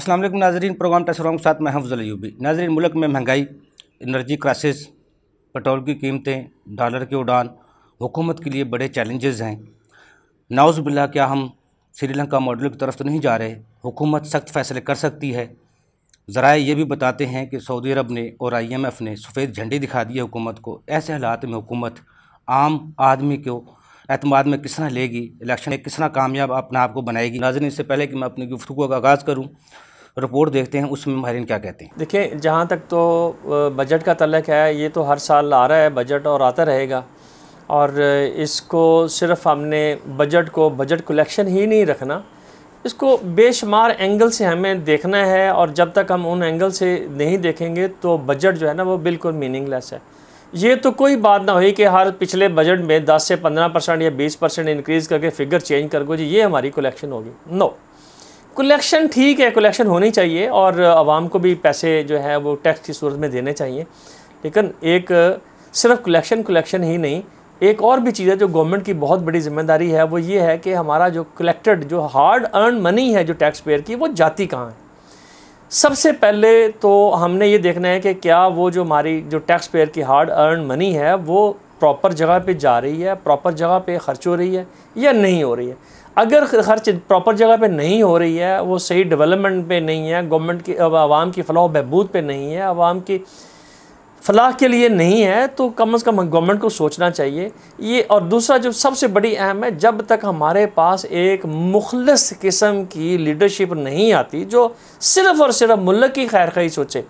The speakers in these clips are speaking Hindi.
असलम नाजरन नाजरीन प्रोग्राम टसरों के साथ मैं हफ्जल यूबी नाजरीन मुल्क में महंगाई एनर्जी क्राइसिस पेट्रोल की कीमतें डॉलर की उड़ान हुकूमत के लिए बड़े चैलेंजेस हैं नाउज़ बिल्ला क्या हम श्रीलंका मॉडल की तरफ तो नहीं जा रहे हुकूमत सख्त फैसले कर सकती है ज़रा ये भी बताते हैं कि सऊदी अरब ने और आई एम एफ़ ने सफ़ेद झंडी दिखा दी है हुकूमत को ऐसे हालात में हुकूमत आम आदमी को अतमाद में किस तरह लेगी इलेक्शन में किस तरह कामयाब अपने आप को बनाएगी नाजन इससे पहले कि मैं अपनी गुफ्तु का आगाज़ करूँ रिपोर्ट देखते हैं उसमें माहरीन क्या कहते हैं देखिए जहाँ तक तो बजट का तलक है ये तो हर साल आ रहा है बजट और आता रहेगा और इसको सिर्फ हमने बजट को बजट कलेक्शन ही नहीं रखना इसको बेशुमार एंगल से हमें देखना है और जब तक हम उन एंगल से नहीं देखेंगे तो बजट जो है ना वो बिल्कुल मीनिंगलेस है ये तो कोई बात ना हुई कि हर पिछले बजट में 10 से 15 परसेंट या 20 परसेंट इंक्रीज़ करके फ़िगर चेंज कर गो जी ये हमारी कलेक्शन होगी नो no. कलेक्शन ठीक है कलेक्शन होनी चाहिए और आवाम को भी पैसे जो है वो टैक्स की सूरत में देने चाहिए लेकिन एक सिर्फ कलेक्शन कलेक्शन ही नहीं एक और भी चीज़ है जो गवर्नमेंट की बहुत बड़ी जिम्मेदारी है वो ये है कि हमारा जो कलेक्टेड जो हार्ड अर्न मनी है जो टैक्स पेयर की वो जाती कहाँ है सबसे पहले तो हमने ये देखना है कि क्या वो जो हमारी जो टैक्स पेयर की हार्ड अर्न मनी है वो प्रॉपर जगह पे जा रही है प्रॉपर जगह पे खर्च हो रही है या नहीं हो रही है अगर खर्च प्रॉपर जगह पे नहीं हो रही है वो सही डेवलपमेंट पे नहीं है गवर्नमेंट की आवाम की फलाह बहबूद पे नहीं है आवाम की फलाह के लिए नहीं है तो कम अज़ कम गवर्नमेंट को सोचना चाहिए ये और दूसरा जो सबसे बड़ी अहम है जब तक हमारे पास एक मुखलस किस्म की लीडरशिप नहीं आती जो सिर्फ़ और सिर्फ मुल्क की खैर खही सोचे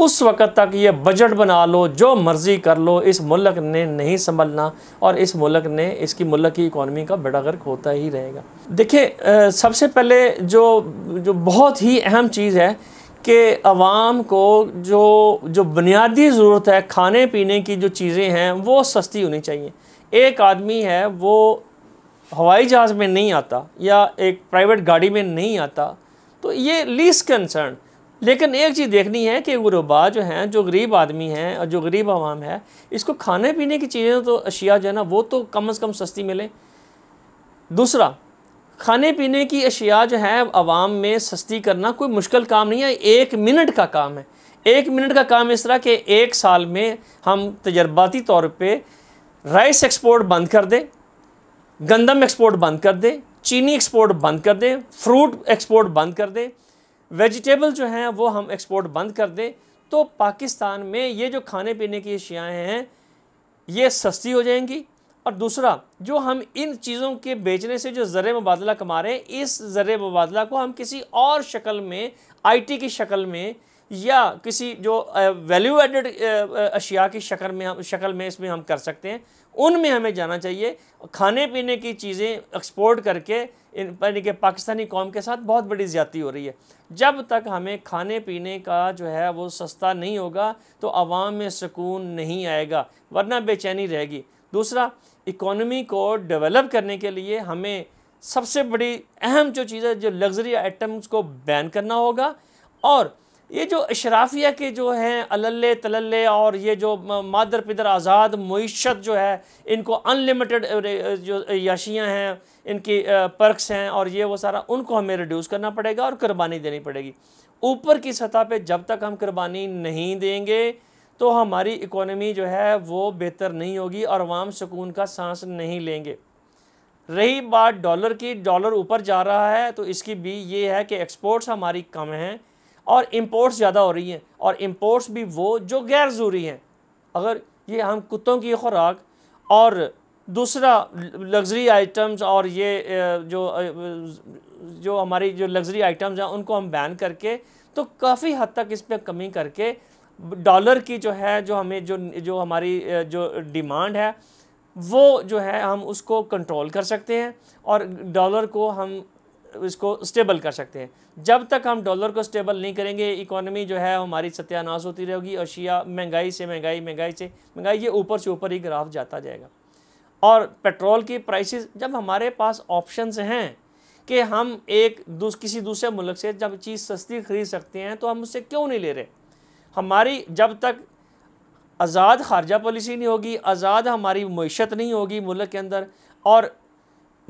उस वक़्त तक ये बजट बना लो जो मर्ज़ी कर लो इस मुल्क ने नहीं संभलना और इस मुल्क ने इसकी मुल्क की इकानमी का बड़ा गर्क होता ही रहेगा देखिए सबसे पहले जो जो बहुत ही अहम चीज़ है कि आवाम को जो जो बुनियादी ज़रूरत है खाने पीने की जो चीज़ें हैं वो सस्ती होनी चाहिए एक आदमी है वो हवाई जहाज़ में नहीं आता या एक प्राइवेट गाड़ी में नहीं आता तो ये लीस कंसर्न लेकिन एक चीज़ देखनी है कि गुरबा जो हैं जो गरीब आदमी हैं और जो गरीब आवाम है इसको खाने पीने की चीज़ें तो अशिया जो है ना वो तो कम अज़ कम सस्ती मिले दूसरा खाने पीने की अशिया जो है आवाम में सस्ती करना कोई मुश्किल काम नहीं है एक मिनट का काम है एक मिनट का काम इस तरह कि एक साल में हम तजर्बाती तौर पर राइस एक्सपोर्ट बंद कर दें गंदम एक्सपोर्ट बंद कर दें चीनी एक्सपोर्ट बंद कर दें फ्रूट एक्सपोर्ट बंद कर दें वेजिटेबल जो हैं वो हम एक्सपोर्ट बंद कर दें तो पाकिस्तान में ये जो खाने पीने की अशियाएँ हैं ये सस्ती हो जाएंगी और दूसरा जो हम इन चीज़ों के बेचने से जो ज़र मुबादला कमा रहे हैं इस ज़र मुबादला को हम किसी और शक्ल में आईटी की शक्ल में या किसी जो वैल्यू एडेड अशिया की शक्ल में हम शक्ल में इसमें हम कर सकते हैं उनमें हमें जाना चाहिए खाने पीने की चीज़ें एक्सपोर्ट करके यानी कि पाकिस्तानी कौम के साथ बहुत बड़ी ज़्यादती हो रही है जब तक हमें खाने पीने का जो है वो सस्ता नहीं होगा तो आवाम में सुकून नहीं आएगा वरना बेचैनी रहेगी दूसरा इकोनमी को डेवलप करने के लिए हमें सबसे बड़ी अहम जो चीज़ है जो लग्जरी आइटम्स को बैन करना होगा और ये जो अशराफिया के जो हैं अल्ले तलल्ले और ये जो मादर पिदर आज़ाद मीशत जो है इनको अनलिमिटेड जो याशियाँ हैं इनकी पर्कस हैं और ये वो सारा उनको हमें रिड्यूस करना पड़ेगा और कुर्बानी देनी पड़ेगी ऊपर की सतह पे जब तक हम कुर्बानी नहीं देंगे तो हमारी इकोनमी जो है वो बेहतर नहीं होगी और वाम सुकून का सांस नहीं लेंगे रही बात डॉलर की डॉलर ऊपर जा रहा है तो इसकी भी ये है कि एक्सपोर्ट्स हमारी कम हैं और इम्पोर्ट्स ज़्यादा हो रही हैं और इम्पोर्ट्स भी वो जो गैर ज़रूरी हैं अगर ये हम कुत्तों की खुराक और दूसरा लग्जरी आइटम्स और ये जो जो हमारी जो लग्जरी आइटम्स हैं उनको हम बैन करके तो काफ़ी हद तक इस पर कमी करके डॉलर की जो है जो हमें जो जो हमारी जो डिमांड है वो जो है हम उसको कंट्रोल कर सकते हैं और डॉलर को हम इसको स्टेबल कर सकते हैं जब तक हम डॉलर को स्टेबल नहीं करेंगे इकोनॉमी जो है हमारी सत्यानाश होती रहेगी और शिया महंगाई से महंगाई महंगाई से महंगाई ये ऊपर से ऊपर ही ग्राफ जाता जाएगा और पेट्रोल की प्राइसेस जब हमारे पास ऑप्शंस हैं कि हम एक दूस, किसी दूसरे मुल्क से जब चीज़ सस्ती खरीद सकते हैं तो हम उससे क्यों नहीं ले रहे हमारी जब तक आज़ाद खारजा पॉलिसी नहीं होगी आज़ाद हमारी मीशत नहीं होगी मुल्क के अंदर और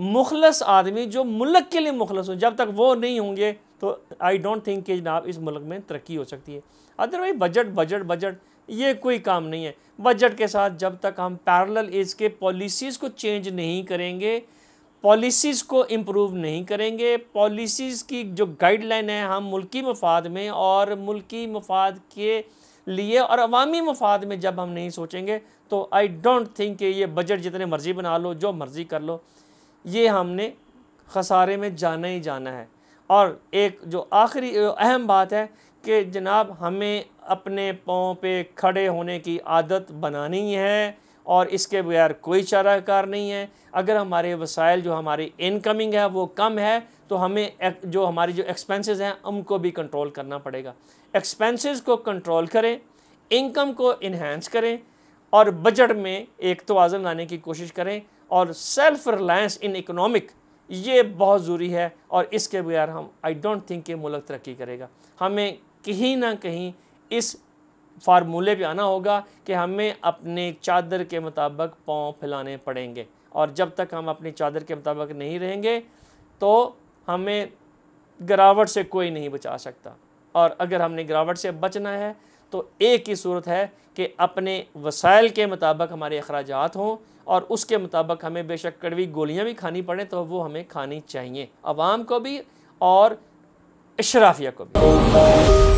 मुखलस आदमी जो मुल्क के लिए मुखलस हो जब तक वो नहीं होंगे तो आई डोंट थिंक कि जनाब इस मुल्क में तरक्की हो सकती है अदरवाइज बजट बजट बजट ये कोई काम नहीं है बजट के साथ जब तक हम पैरल इसके पॉलिसीज़ को चेंज नहीं करेंगे पॉलिसीज़ को इम्प्रूव नहीं करेंगे पॉलिसीज़ की जो गाइडलाइन है हम मुल्की मफाद में और मुल्की मफाद के लिए और अवामी मफाद में जब हम नहीं सोचेंगे तो आई डोंट थिंक कि ये बजट जितने मर्ज़ी बना लो जो मर्ज़ी कर लो ये हमने खसारे में जाना ही जाना है और एक जो आखिरी अहम बात है कि जनाब हमें अपने पाँव पे खड़े होने की आदत बनानी है और इसके बगैर कोई चाराकार नहीं है अगर हमारे वसाइल जो हमारी इनकमिंग है वो कम है तो हमें जो हमारी जो एक्सपेंसेस हैं उनको भी कंट्रोल करना पड़ेगा एक्सपेंसेस को कंट्रोल करें इनकम को इन्हेंस करें और बजट में एक तोज़न लाने की कोशिश करें और सेल्फ रिलायंस इन इकोनॉमिक ये बहुत ज़रूरी है और इसके बगैर हम आई डोंट थिंक ये मुल्क तरक्की करेगा हमें कहीं ना कहीं इस फार्मूले पे आना होगा कि हमें अपने चादर के मुताबिक पाँव फैलाने पड़ेंगे और जब तक हम अपनी चादर के मुताबिक नहीं रहेंगे तो हमें गिरावट से कोई नहीं बचा सकता और अगर हमने गिरावट से बचना है तो एक ही सूरत है कि अपने वसाइल के मुताबिक हमारे अखराज हों और उसके मुताबिक हमें बेशक कड़वी गोलियाँ भी खानी पड़ें तो वो हमें खानी चाहिए आवाम को भी और अशराफिया को भी